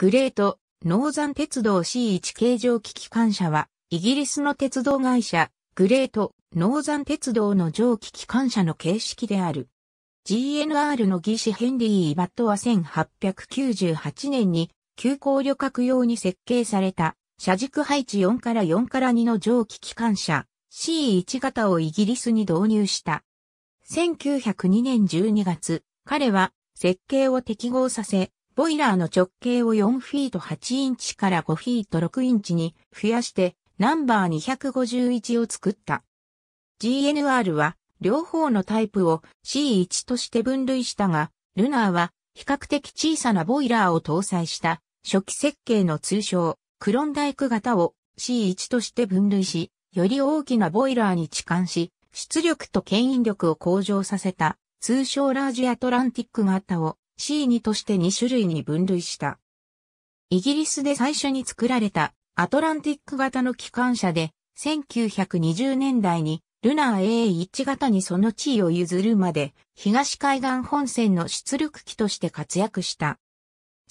グレート、ノーザン鉄道 C1 形状機機関車は、イギリスの鉄道会社、グレート、ノーザン鉄道の蒸気機関車の形式である。GNR の技師ヘンリー・バットは1898年に、急行旅客用に設計された、車軸配置4から4から2の蒸気機関車、C1 型をイギリスに導入した。1902年12月、彼は設計を適合させ、ボイラーの直径を4フィート8インチから5フィート6インチに増やしてナンバー251を作った。GNR は両方のタイプを C1 として分類したが、ルナーは比較的小さなボイラーを搭載した初期設計の通称クロンダイク型を C1 として分類し、より大きなボイラーに置換し、出力と牽引力を向上させた通称ラージアトランティック型を C2 として2種類に分類した。イギリスで最初に作られたアトランティック型の機関車で、1920年代にルナー A1 型にその地位を譲るまで、東海岸本線の出力機として活躍した。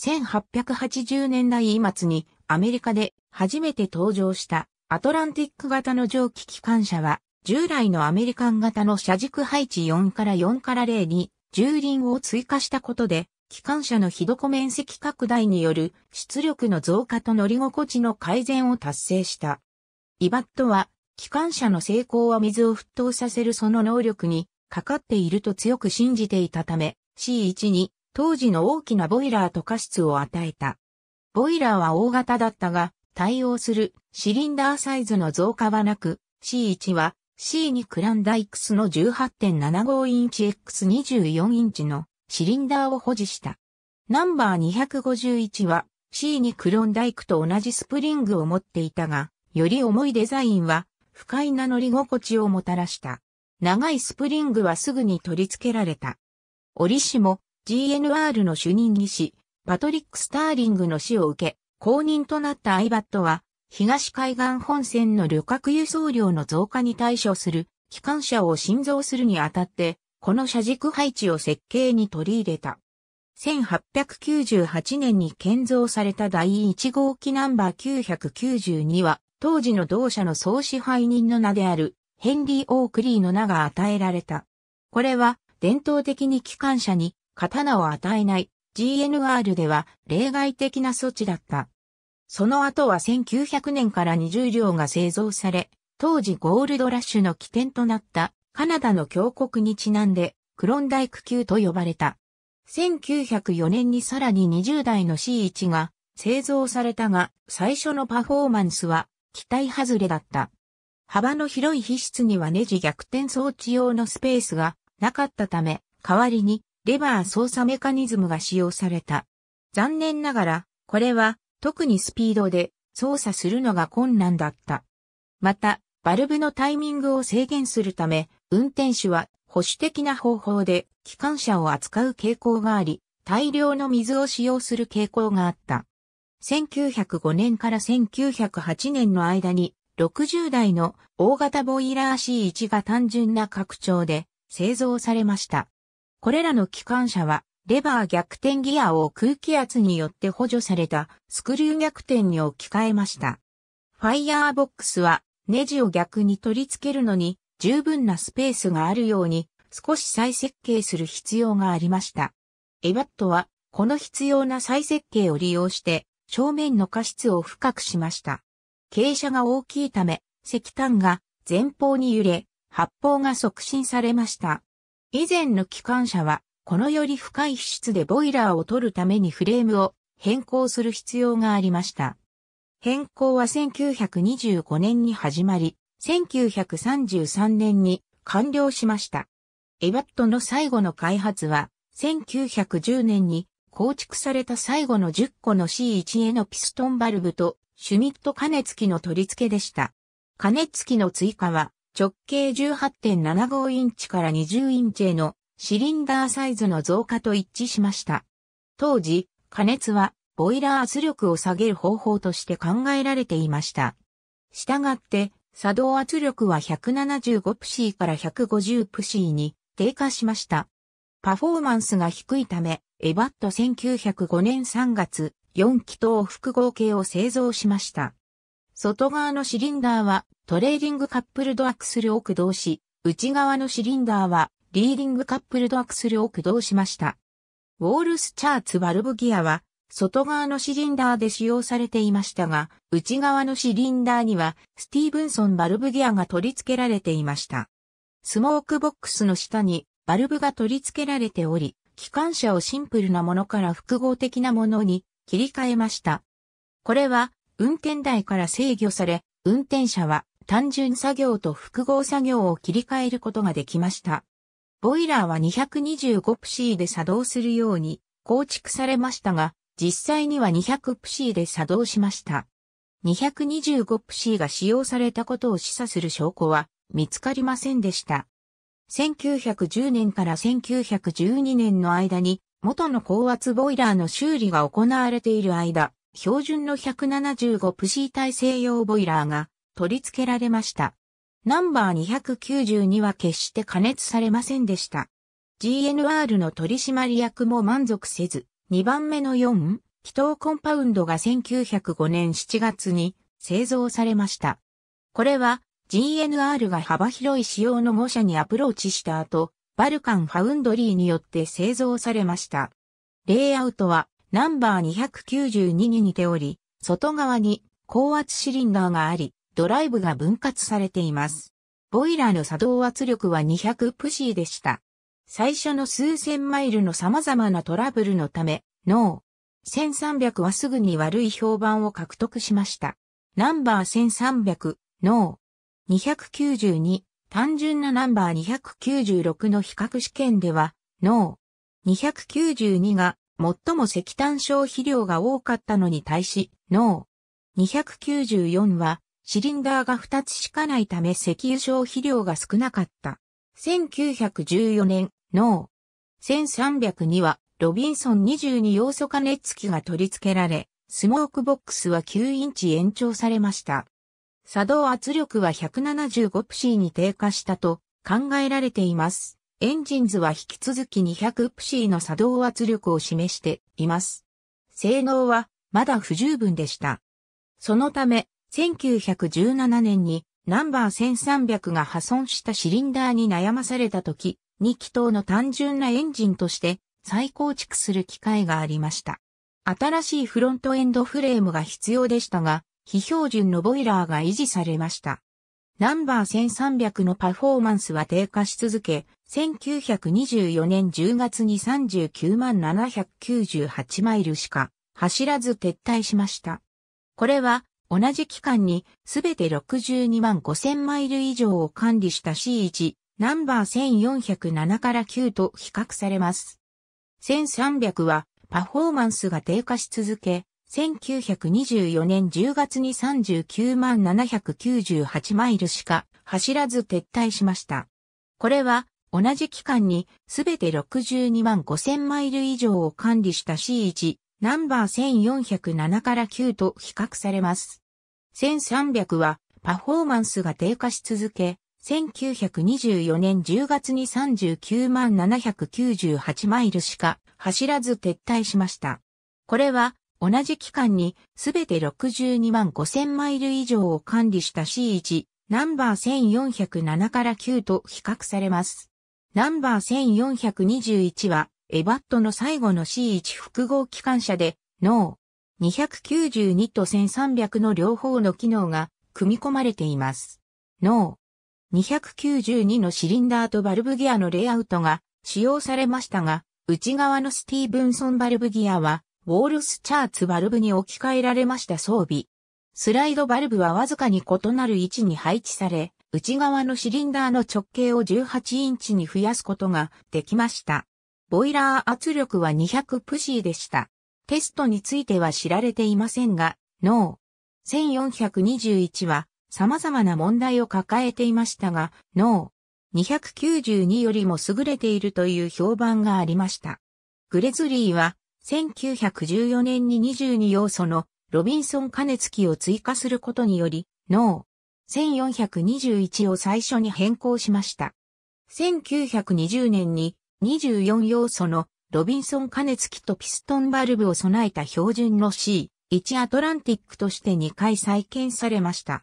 1880年代末にアメリカで初めて登場したアトランティック型の蒸気機関車は従来のアメリカン型の車軸配置4から4から0に重輪を追加したことで、機関車のひどこ面積拡大による出力の増加と乗り心地の改善を達成した。イバットは、機関車の成功は水を沸騰させるその能力にかかっていると強く信じていたため、C1 に当時の大きなボイラーと過失を与えた。ボイラーは大型だったが、対応するシリンダーサイズの増加はなく、C1 は C にクランダイクスの18.75インチ X24 インチのシリンダーを保持した。ナンバー251は C にクロンダイクと同じスプリングを持っていたが、より重いデザインは不快な乗り心地をもたらした。長いスプリングはすぐに取り付けられた。折しも GNR の主任に師、パトリック・スターリングの死を受け、公認となったアイバットは、東海岸本線の旅客輸送量の増加に対処する機関車を新造するにあたって、この車軸配置を設計に取り入れた。1898年に建造された第1号機ナンバー992は、当時の同社の総支配人の名であるヘンリー・オークリーの名が与えられた。これは伝統的に機関車に刀を与えない GNR では例外的な措置だった。その後は1900年から20両が製造され、当時ゴールドラッシュの起点となったカナダの峡谷にちなんで、クロンダイク級と呼ばれた。1904年にさらに20台の C1 が製造されたが、最初のパフォーマンスは期待外れだった。幅の広い皮質にはネジ逆転装置用のスペースがなかったため、代わりにレバー操作メカニズムが使用された。残念ながら、これは特にスピードで操作するのが困難だった。また、バルブのタイミングを制限するため、運転手は保守的な方法で機関車を扱う傾向があり、大量の水を使用する傾向があった。1905年から1908年の間に60台の大型ボイラー C1 が単純な拡張で製造されました。これらの機関車はレバー逆転ギアを空気圧によって補助されたスクリュー逆転に置き換えました。ファイヤーボックスはネジを逆に取り付けるのに十分なスペースがあるように少し再設計する必要がありました。エバットはこの必要な再設計を利用して正面の過失を深くしました。傾斜が大きいため石炭が前方に揺れ発砲が促進されました。以前の機関車はこのより深い皮質でボイラーを取るためにフレームを変更する必要がありました。変更は1925年に始まり、1933年に完了しました。エバットの最後の開発は、1910年に構築された最後の10個の C1 へのピストンバルブとシュミット加熱器の取り付けでした。加熱器の追加は直径18.75インチから20インチへのシリンダーサイズの増加と一致しました。当時、加熱はボイラー圧力を下げる方法として考えられていました。したがって、作動圧力は175プシーから150プシーに低下しました。パフォーマンスが低いため、エバット1905年3月、4気筒複合計を製造しました。外側のシリンダーはトレーディングカップルドアクスルを駆動し、内側のシリンダーはリーディングカップルドアクスルを駆動しました。ウォールスチャーツバルブギアは、外側のシリンダーで使用されていましたが、内側のシリンダーには、スティーブンソンバルブギアが取り付けられていました。スモークボックスの下に、バルブが取り付けられており、機関車をシンプルなものから複合的なものに切り替えました。これは運転台から制御され、運転者は単純作業と複合作業を切り替えることができました。ボイラーは2 2 5シーで作動するように構築されましたが、実際には2 0 0シーで作動しました。2 2 5シーが使用されたことを示唆する証拠は見つかりませんでした。1910年から1912年の間に元の高圧ボイラーの修理が行われている間、標準の1 7 5シー耐性用ボイラーが取り付けられました。ナンバー292は決して加熱されませんでした。GNR の取締役も満足せず、2番目の4、気筒コンパウンドが1905年7月に製造されました。これは GNR が幅広い仕様の模写にアプローチした後、バルカンファウンドリーによって製造されました。レイアウトはナンバー292に似ており、外側に高圧シリンダーがあり、ドライブが分割されています。ボイラーの作動圧力は200プシーでした。最初の数千マイルの様々なトラブルのため、ノー。1300はすぐに悪い評判を獲得しました。ナンバー1300、ノー。292、単純なナンバー296の比較試験では、ノー。292が最も石炭消費量が多かったのに対し、ノー。294はシリンダーが2つしかないため石油消費量が少なかった。1914年、ノー。1302は、ロビンソン22要素加熱器が取り付けられ、スモークボックスは9インチ延長されました。作動圧力は175プシーに低下したと考えられています。エンジン図は引き続き200プシーの作動圧力を示しています。性能はまだ不十分でした。そのため、1917年にナンバー1300が破損したシリンダーに悩まされた時、2気筒の単純なエンジンとして再構築する機会がありました。新しいフロントエンドフレームが必要でしたが、非標準のボイラーが維持されました。ナンバー1300のパフォーマンスは低下し続け、1924年10月に39万798マイルしか走らず撤退しました。これは同じ期間にすべて62万5000マイル以上を管理した C1 ナンバー1407から9と比較されます。1300はパフォーマンスが低下し続け、1924年10月に39万798マイルしか走らず撤退しました。これは同じ期間にすべて62万5000マイル以上を管理した C1 ナンバー1407から9と比較されます。1300はパフォーマンスが低下し続け、1924年10月に39万798マイルしか走らず撤退しました。これは同じ期間にすべて62万5000マイル以上を管理した C1 ナンバー1407から9と比較されます。ナンバー1421はエバットの最後の C1 複合機関車で、脳292と1300の両方の機能が組み込まれています。脳292のシリンダーとバルブギアのレイアウトが使用されましたが、内側のスティーブンソンバルブギアは、ウォールスチャーツバルブに置き換えられました装備。スライドバルブはわずかに異なる位置に配置され、内側のシリンダーの直径を18インチに増やすことができました。ボイラー圧力は200プシーでした。テストについては知られていませんが、o 1421は様々な問題を抱えていましたが、o 292よりも優れているという評判がありました。グレズリーは1914年に22要素のロビンソン加熱器を追加することにより、o 1421を最初に変更しました。1920年に24要素のロビンソン加熱器とピストンバルブを備えた標準の C、1アトランティックとして2回再建されました。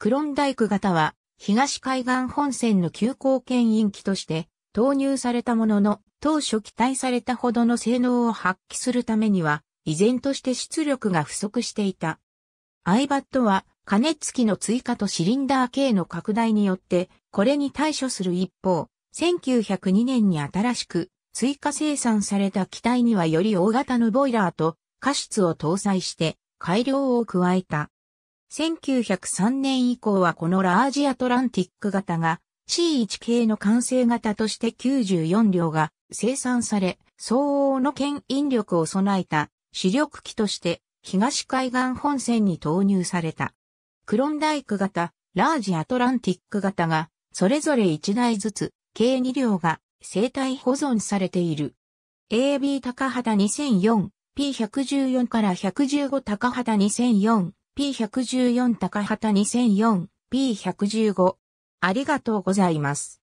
クロンダイク型は東海岸本線の急行牽引機として投入されたものの当初期待されたほどの性能を発揮するためには依然として出力が不足していた。iBat は加熱器の追加とシリンダー系の拡大によってこれに対処する一方、1902年に新しく追加生産された機体にはより大型のボイラーと加湿を搭載して改良を加えた。1903年以降はこのラージアトランティック型が C1 系の完成型として94両が生産され、相応の牽引力を備えた主力機として東海岸本線に投入された。クロンダイク型、ラージアトランティック型がそれぞれ1台ずつ計2両が生体保存されている。AB 高畑 2004P114 から115高畑 2004P114 高畑 2004P115 ありがとうございます。